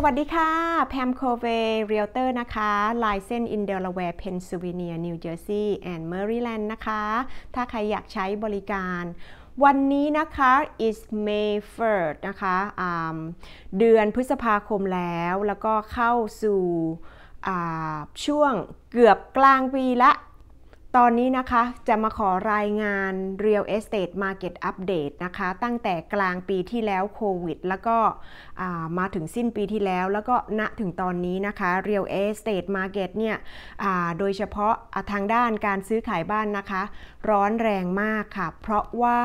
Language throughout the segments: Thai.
สวัสดีค่ะแพมโคเวเรียลเตอร์นะคะลายเส้นอินเดลาแวร์เพนซิลเวเนีย นิวเจอร์ซีย์แอนด์เมอริแลนด์นะคะ ถ้าใครอยากใช้บริการ วันนี้นะคะ is May 1 s t นะคะเดือนพฤษภาคมแล้วแล้วก็เข้าสู่ช่วงเกือบกลางปีละตอนนี้นะคะจะมาขอรายงาน Real Estate Market Update นะคะ ตั้งแต่กลางปีที่แล้วโควิดแล้วก็มาถึงสิ้นปีที่แล้ว แล้วก็ณถึงตอนนี้นะคะ Real Estate Market เนี่ย โดยเฉพาะทางด้านการซื้อขายบ้านนะคะ ร้อนแรงมากค่ะ เพราะว่า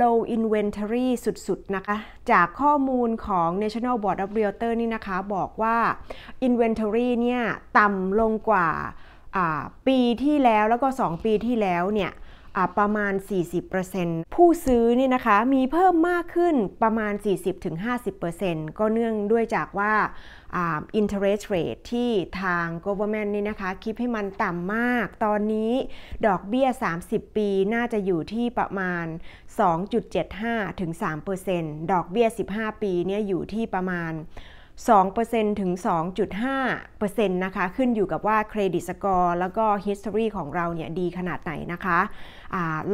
low inventory สุดๆ นะคะ จากข้อมูลของ National Board of Realtor นี่นะคะ บอกว่า inventory เนี่ย ต่ำลงกว่าปีที่แล้วแล้วก็ 2 ปีที่แล้วเนี่ยประมาณ 40%ผู้ซื้อเนี่ยนะคะมีเพิ่มมากขึ้นประมาณ 40-50%ก็เนื่องด้วยจากว่าอินเทอร์เรสเรทที่ทาง government นี่นะคะคิดให้มันต่ำมาก ตอนนี้ดอกเบี้ย 30 ปีน่าจะอยู่ที่ประมาณ 2.75-3%ดอกเบี้ย 15 ปีเนี่ยอยู่ที่ประมาณ2%ถึง 2.5%นะคะ ขึ้นอยู่กับว่าเครดิตสกอร์แล้วก็ history ของเราเนี่ย ดีขนาดไหนนะคะ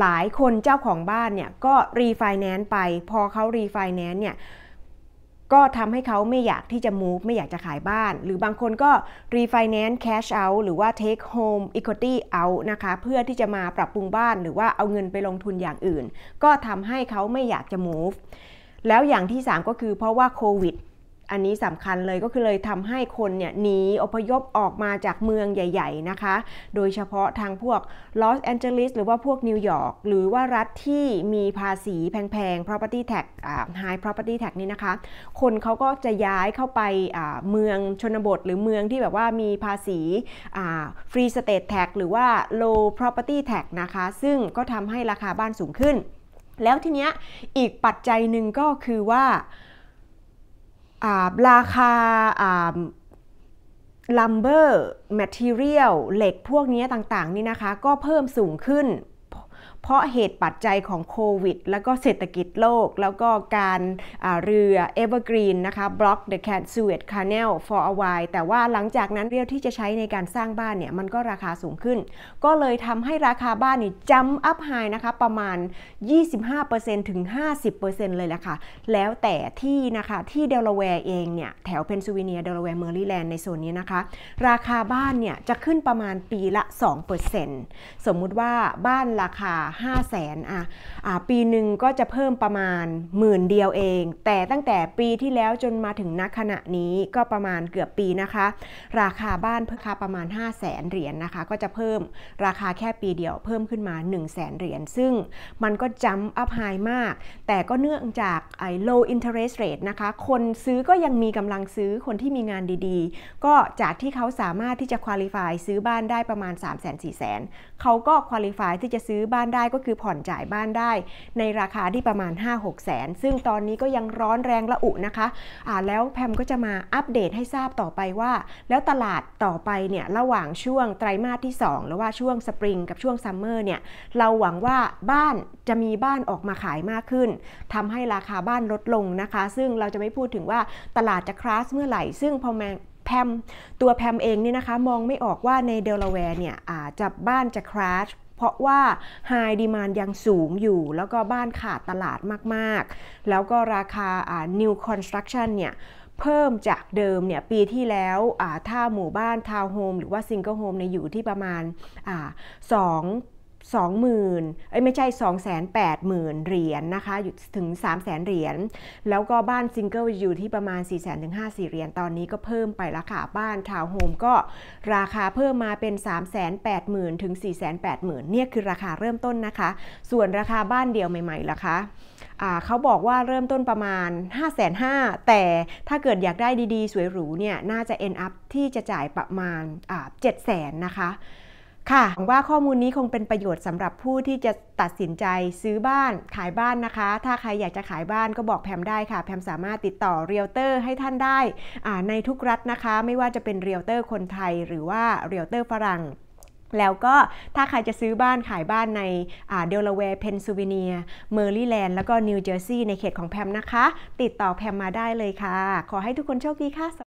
หลายคนเจ้าของบ้านเนี่ย ก็รีไฟแนนซ์ไป พอเขารีไฟแนนซ์เนี่ย ก็ทำให้เขาไม่อยากที่จะ move ไม่อยากจะขายบ้าน หรือบางคนก็ refinance cash out หรือว่า take home equity out นะคะ เพื่อที่จะมาปรับปรุงบ้านหรือว่าเอาเงินไปลงทุนอย่างอื่น ก็ทำให้เขาไม่อยากจะ move แล้วอย่างที่ 3 ก็คือเพราะว่าโควิดอันนี้สำคัญเลยก็คือเลยทำให้คนเนี่ยหนีอพยพออกมาจากเมืองใหญ่ๆนะคะ โดยเฉพาะทางพวกลอสแอนเจลิสหรือว่าพวกนิวยอร์กหรือว่ารัฐที่มีภาษีแพงๆ property tax high property tax นี่นะคะ คนเขาก็จะย้ายเข้าไปเมืองชนบทหรือเมืองที่แบบว่ามีภาษี free state tax หรือว่า low property tax นะคะ ซึ่งก็ทำให้ราคาบ้านสูงขึ้น แล้วทีเนี้ยอีกปัจจัยหนึ่งก็คือว่าราคา lumber material เหล็กพวกนี้ต่าง ๆ นี่นะคะ ก็เพิ่มสูงขึ้นเพราะเหตุปัจจัยของโควิด แล้วก็เศรษฐกิจโลกแล้วก็การเรือเอเวอร์กรีนนะคะบลกเดอะแคนซูเอตคา Canal for a while แต่ว่าหลังจากนั้นเรียวที่จะใช้ในการสร้างบ้านเนี่ยมันก็ราคาสูงขึ้น ก็เลยทำให้ราคาบ้านนี่จัมอัพไฮนะคะประมาณ 25%ถึง 50%เลยแหละค่ะ แล้วแต่ที่นะคะที่เดลาแวร์เองเนี่ยแถวเพนซิลเวเนียเดลาแวร์เมอร์ลีแลนด์ในโซนนี้นะคะ ราคาบ้านเนี่ยจะขึ้นประมาณปีละ 2%สมมุติว่าบ้านราคา5 0 0แสนอ่ะปีหนึ่งก็จะเพิ่มประมาณหมื่นเดียวเอง แต่ตั้งแต่ปีที่แล้วจนมาถึงณขณะนี้ก็ประมาณเกือบปีนะคะ ราคาบ้านเพิ่มค่าประมาณ5 0 0แสนเหรียญนนะคะ ก็จะเพิ่มราคาแค่ปีเดียว เพิ่มขึ้นมา1 0 0 0 0แสนเหรียญซึ่งมันก็จัมป์อัพไฮมาก แต่ก็เนื่องจากไอ้ low interest rate นะคะคนซื้อก็ยังมีกำลังซื้อคนที่มีงานดี ๆ ก็จากที่เขาสามารถที่จะคุริฟายซื้อบ้านได้ประมาณ3 4 0 0 0 0 0เขาก็คุริฟายที่จะซื้อบ้านได้ก็คือผ่อนจ่ายบ้านได้ในราคาที่ประมาณ 5-6 แสน ซึ่งตอนนี้ก็ยังร้อนแรงระอุนะคะอ่าแล้วแพมก็จะมาอัปเดตให้ทราบต่อไปว่า แล้วตลาดต่อไปเนี่ยระหว่างช่วงไตรมาสที่2หรือวว่าช่วงสปริงกับช่วงซัมเมอร์เนี่ยเราหวังว่าบ้านจะมีบ้านออกมาขายมากขึ้น ทำให้ราคาบ้านลดลงนะคะ ซึ่งเราจะไม่พูดถึงว่าตลาดจะคราสเมื่อไหร่ซึ่งพอแมแพมตัวแพมเองเนี่ยนะคะมองไม่ออกว่าในเดลาแวร์เนี่ยอาจจะบ้านจะคราชเพราะว่า High Demand ยังสูงอยู่ แล้วก็บ้านขาดตลาดมาก ๆ แล้วก็ราคา New Construction เนี่ยเพิ่มจากเดิมเนี่ยปีที่แล้วถ้าหมู่บ้านทาวน์โฮมหรือว่าซิงเกิลโฮมในอยู่ที่ประมาณสอง20,000เอ้ยไม่ใช่280,000 เหรียญนนะคะอยู่ถึง300,000 เหรียญ แล้วก็บ้านซิงเกิลอยู่ที่ประมาณ 4 0 0 0 0นถึง5สี่เหรียญ ตอนนี้ก็เพิ่มไปละค่ะบ้านทาวน์โฮมก็ราคาเพิ่มมาเป็น 380,000 ถึง 480,000 เนี่ยคือราคาเริ่มต้นนะคะ ส่วนราคาบ้านเดียวใหม่ๆล่ะคะ เขาบอกว่าเริ่มต้นประมาณ 5 5 0 0 0แต่ถ้าเกิดอยากได้ดีๆ สวยหรูเนี่ยน่าจะ end up ที่จะจ่ายประมาณ7 0 0 0 0นะคะค่ะ หวังว่าข้อมูลนี้คงเป็นประโยชน์สำหรับผู้ที่จะตัดสินใจซื้อบ้านขายบ้านนะคะ ถ้าใครอยากจะขายบ้านก็บอกแพมได้ค่ะ แพมสามารถติดต่อเรียลเตอร์ให้ท่านได้ ในทุกรัฐนะคะ ไม่ว่าจะเป็นเรียลเตอร์คนไทยหรือว่าเรียลเตอร์ฝรั่ง แล้วก็ถ้าใครจะซื้อบ้านขายบ้านในเดลาแวร์เพนซิลเวเนียเมอร์ลีแลนด์แล้วก็นิวเจอร์ซีย์ในเขตของแพมนะคะ ติดต่อแพมมาได้เลยค่ะ ขอให้ทุกคนโชคดีค่ะ